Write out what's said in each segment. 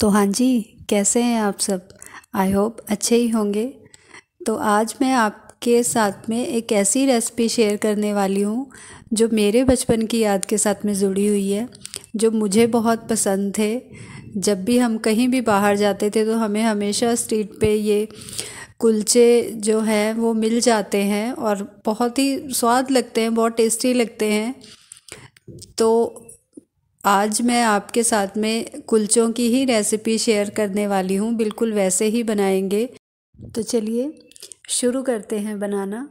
तो हाँ जी कैसे हैं आप सब आई होप अच्छे ही होंगे तो आज मैं आपके साथ में एक ऐसी रेसिपी शेयर करने वाली हूँ जो मेरे बचपन की याद के साथ में जुड़ी हुई है जो मुझे बहुत पसंद थे जब भी हम कहीं भी बाहर जाते थे तो हमें हमेशा स्ट्रीट पे ये कुलचे जो हैं वो मिल जाते हैं और बहुत ही स्वाद लगते हैं बहुत टेस्टी लगते हैं तो आज मैं आपके साथ में कुलचों की ही रेसिपी शेयर करने वाली हूँ बिल्कुल वैसे ही बनाएंगे तो चलिए शुरू करते हैं बनाना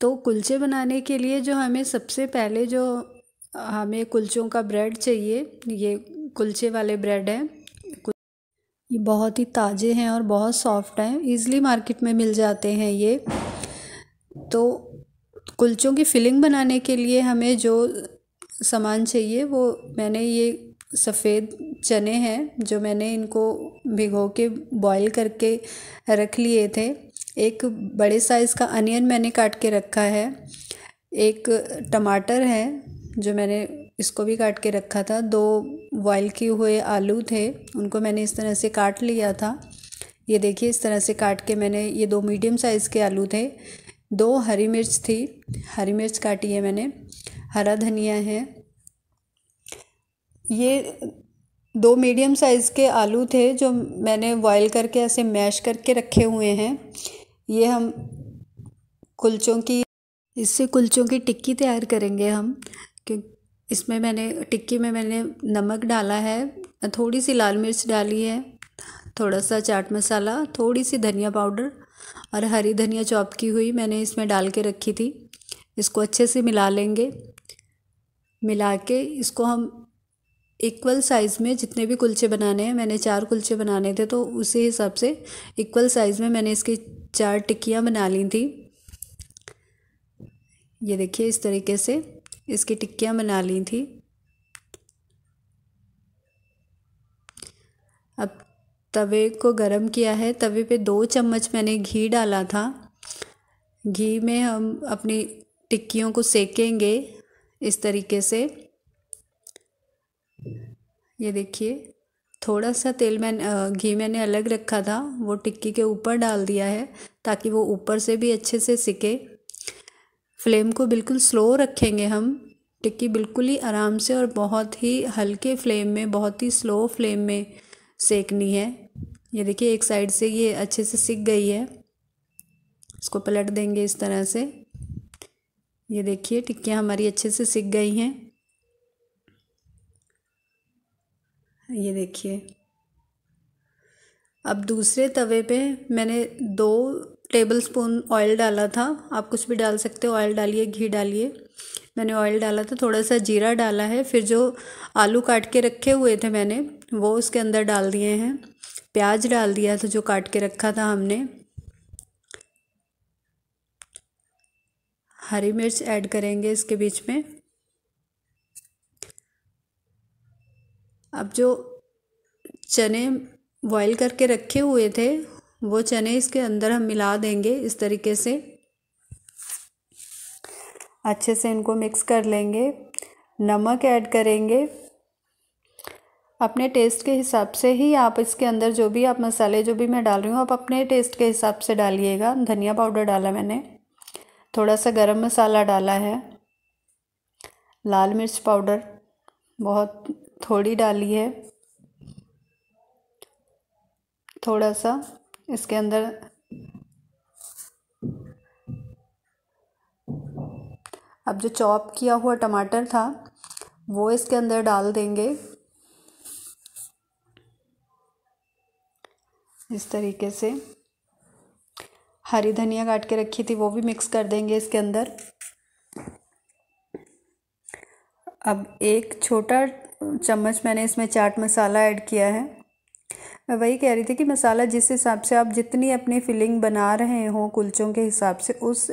तो कुलचे बनाने के लिए जो हमें सबसे पहले जो हमें कुलचों का ब्रेड चाहिए ये कुलचे वाले ब्रेड हैं ये बहुत ही ताज़े हैं और बहुत सॉफ्ट हैं ईज़िली मार्केट में मिल जाते हैं ये तो कुलचों की फिलिंग बनाने के लिए हमें जो सामान चाहिए वो मैंने ये सफ़ेद चने हैं जो मैंने इनको भिगो के बॉईल करके रख लिए थे एक बड़े साइज़ का अनियन मैंने काट के रखा है एक टमाटर है जो मैंने इसको भी काट के रखा था दो बॉयल किए हुए आलू थे उनको मैंने इस तरह से काट लिया था ये देखिए इस तरह से काट के मैंने ये दो मीडियम साइज़ के आलू थे दो हरी मिर्च थी हरी मिर्च काटी है मैंने हरा धनिया है ये दो मीडियम साइज़ के आलू थे जो मैंने बॉयल करके ऐसे मैश करके रखे हुए हैं ये हम कुलचों की इससे कुलचों की टिक्की तैयार करेंगे हम क्योंकि इसमें मैंने टिक्की में मैंने नमक डाला है थोड़ी सी लाल मिर्च डाली है थोड़ा सा चाट मसाला थोड़ी सी धनिया पाउडर और हरी धनिया चॉप की हुई मैंने इसमें डाल के रखी थी इसको अच्छे से मिला लेंगे मिला के इसको हम इक्वल साइज़ में जितने भी कुलचे बनाने हैं मैंने चार कुलचे बनाने थे तो उसी हिसाब से इक्वल साइज़ में मैंने इसकी चार टिक्कियाँ बना ली थी ये देखिए इस तरीके से इसकी टिक्कियाँ बना ली थी अब तवे को गरम किया है तवे पे दो चम्मच मैंने घी डाला था घी में हम अपनी टिक्कियों को सेकेंगे इस तरीके से ये देखिए थोड़ा सा तेल मैंने घी मैंने अलग रखा था वो टिक्की के ऊपर डाल दिया है ताकि वो ऊपर से भी अच्छे से सिके फ्लेम को बिल्कुल स्लो रखेंगे हम टिक्की बिल्कुल ही आराम से और बहुत ही हल्के फ्लेम में बहुत ही स्लो फ्लेम में सेकनी है ये देखिए एक साइड से ये अच्छे से सिक गई है इसको पलट देंगे इस तरह से ये देखिए टिक्कियाँ हमारी अच्छे से सीख गई हैं ये देखिए अब दूसरे तवे पे मैंने दो टेबल स्पून ऑयल डाला था आप कुछ भी डाल सकते हो ऑयल डालिए घी डालिए मैंने ऑयल डाला था थोड़ा सा जीरा डाला है फिर जो आलू काट के रखे हुए थे मैंने वो उसके अंदर डाल दिए हैं प्याज डाल दिया था जो काट के रखा था हमने हरी मिर्च ऐड करेंगे इसके बीच में अब जो चने बॉयल करके रखे हुए थे वो चने इसके अंदर हम मिला देंगे इस तरीके से अच्छे से इनको मिक्स कर लेंगे नमक ऐड करेंगे अपने टेस्ट के हिसाब से ही आप इसके अंदर जो भी आप मसाले जो भी मैं डाल रही हूँ आप अपने टेस्ट के हिसाब से डालिएगा धनिया पाउडर डाला मैंने थोड़ा सा गरम मसाला डाला है लाल मिर्च पाउडर बहुत थोड़ी डाली है थोड़ा सा इसके अंदर अब जो चॉप किया हुआ टमाटर था वो इसके अंदर डाल देंगे इस तरीके से हरी धनिया काट के रखी थी वो भी मिक्स कर देंगे इसके अंदर अब एक छोटा चम्मच मैंने इसमें चाट मसाला ऐड किया है मैं वही कह रही थी कि मसाला जिस हिसाब से आप जितनी अपनी फिलिंग बना रहे हों कुलचों के हिसाब से उस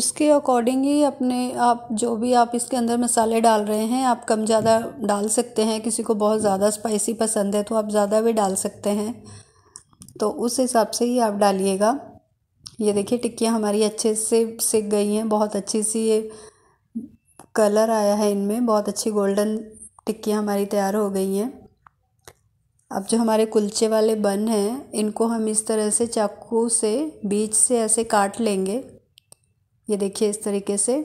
उसके अकॉर्डिंग ही अपने आप जो भी आप इसके अंदर मसाले डाल रहे हैं आप कम ज़्यादा डाल सकते हैं किसी को बहुत ज़्यादा स्पाइसी पसंद है तो आप ज़्यादा भी डाल सकते हैं तो उस हिसाब से ही आप डालिएगा ये देखिए टिक्कियाँ हमारी अच्छे से सिक गई हैं बहुत अच्छी सी ये कलर आया है इनमें बहुत अच्छी गोल्डन टिक्कियाँ हमारी तैयार हो गई हैं अब जो हमारे कुलचे वाले बन हैं इनको हम इस तरह से चाकू से बीच से ऐसे काट लेंगे ये देखिए इस तरीके से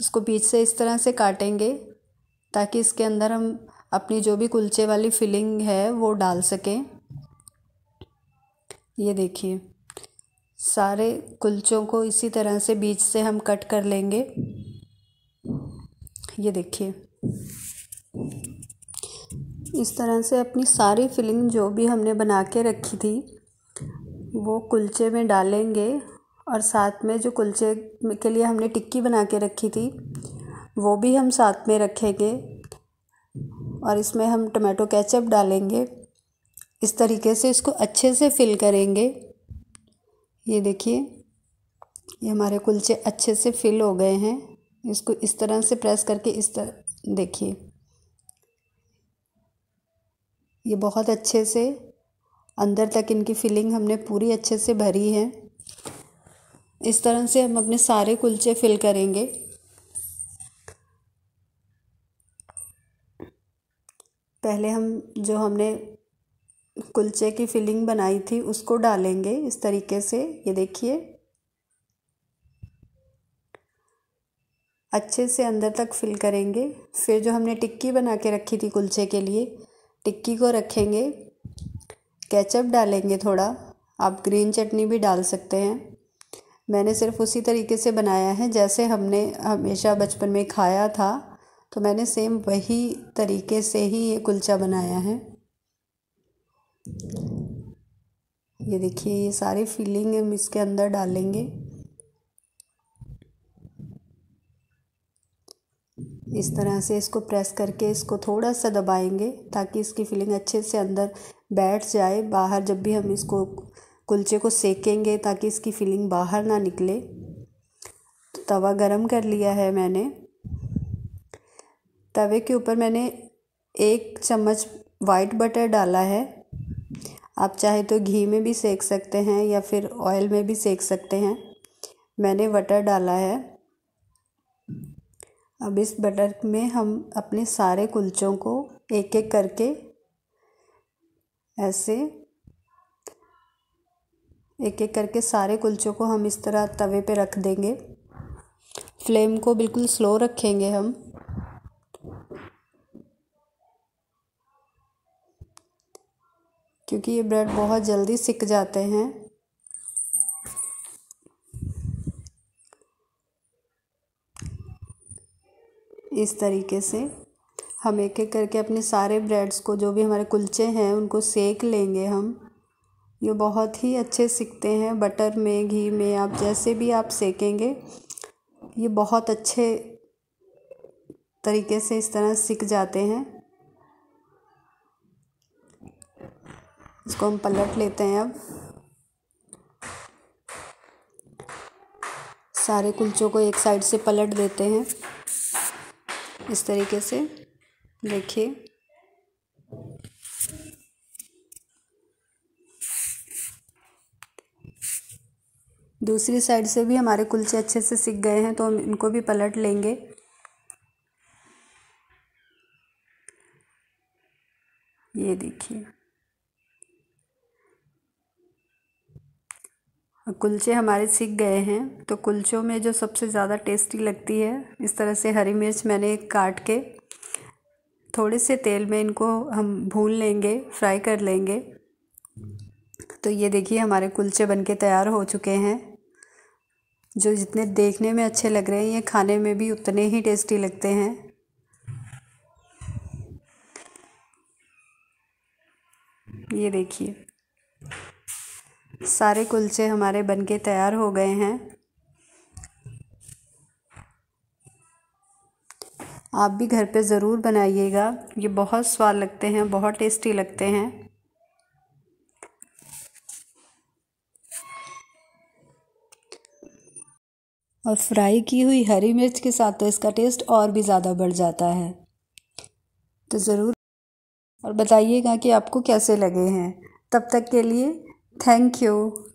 इसको बीच से इस तरह से काटेंगे ताकि इसके अंदर हम अपनी जो भी कुलचे वाली फिलिंग है वो डाल सकें ये देखिए सारे कुलचों को इसी तरह से बीच से हम कट कर लेंगे ये देखिए इस तरह से अपनी सारी फिलिंग जो भी हमने बना के रखी थी वो कुलचे में डालेंगे और साथ में जो कुलचे के लिए हमने टिक्की बना के रखी थी वो भी हम साथ में रखेंगे और इसमें हम टमाटो केचप डालेंगे इस तरीके से इसको अच्छे से फिल करेंगे ये देखिए ये हमारे कुलचे अच्छे से फिल हो गए हैं इसको इस तरह से प्रेस करके इस तरह देखिए ये बहुत अच्छे से अंदर तक इनकी फिलिंग हमने पूरी अच्छे से भरी है इस तरह से हम अपने सारे कुलचे फिल करेंगे पहले हम जो हमने कुलचे की फिलिंग बनाई थी उसको डालेंगे इस तरीके से ये देखिए अच्छे से अंदर तक फिल करेंगे फिर जो हमने टिक्की बना के रखी थी कुलचे के लिए टिक्की को रखेंगे केचप डालेंगे थोड़ा आप ग्रीन चटनी भी डाल सकते हैं मैंने सिर्फ उसी तरीके से बनाया है जैसे हमने हमेशा बचपन में खाया था तो मैंने सेम वही तरीके से ही ये कुलचा बनाया है ये देखिए ये सारे फीलिंग हम इसके अंदर डालेंगे इस तरह से इसको प्रेस करके इसको थोड़ा सा दबाएंगे ताकि इसकी फीलिंग अच्छे से अंदर बैठ जाए बाहर जब भी हम इसको कुलचे को सेकेंगे ताकि इसकी फीलिंग बाहर ना निकले तो तवा गरम कर लिया है मैंने तवे के ऊपर मैंने एक चम्मच वाइट बटर डाला है आप चाहे तो घी में भी सेक सकते हैं या फिर ऑयल में भी सेक सकते हैं मैंने बटर डाला है अब इस बटर में हम अपने सारे कुलचों को एक एक करके ऐसे एक एक करके सारे कुलचों को हम इस तरह तवे पे रख देंगे फ्लेम को बिल्कुल स्लो रखेंगे हम क्योंकि ये ब्रेड बहुत जल्दी सिक जाते हैं इस तरीके से हम एक एक करके अपने सारे ब्रेड्स को जो भी हमारे कुलचे हैं उनको सेक लेंगे हम ये बहुत ही अच्छे सिकते हैं बटर में घी में आप जैसे भी आप सेकेंगे ये बहुत अच्छे तरीके से इस तरह सिक जाते हैं इसको हम पलट लेते हैं अब सारे कुलचों को एक साइड से पलट देते हैं इस तरीके से देखिए दूसरी साइड से भी हमारे कुलचे अच्छे से सीख गए हैं तो हम इनको भी पलट लेंगे ये देखिए कुलचे हमारे सीख गए हैं तो कुलचों में जो सबसे ज़्यादा टेस्टी लगती है इस तरह से हरी मिर्च मैंने काट के थोड़े से तेल में इनको हम भून लेंगे फ्राई कर लेंगे तो ये देखिए हमारे कुलचे बनके तैयार हो चुके हैं जो जितने देखने में अच्छे लग रहे हैं ये खाने में भी उतने ही टेस्टी लगते हैं ये देखिए सारे कुलचे हमारे बनके तैयार हो गए हैं आप भी घर पे ज़रूर बनाइएगा ये बहुत स्वाद लगते हैं बहुत टेस्टी लगते हैं और फ्राई की हुई हरी मिर्च के साथ तो इसका टेस्ट और भी ज़्यादा बढ़ जाता है तो ज़रूर और बताइएगा कि आपको कैसे लगे हैं तब तक के लिए Thank you.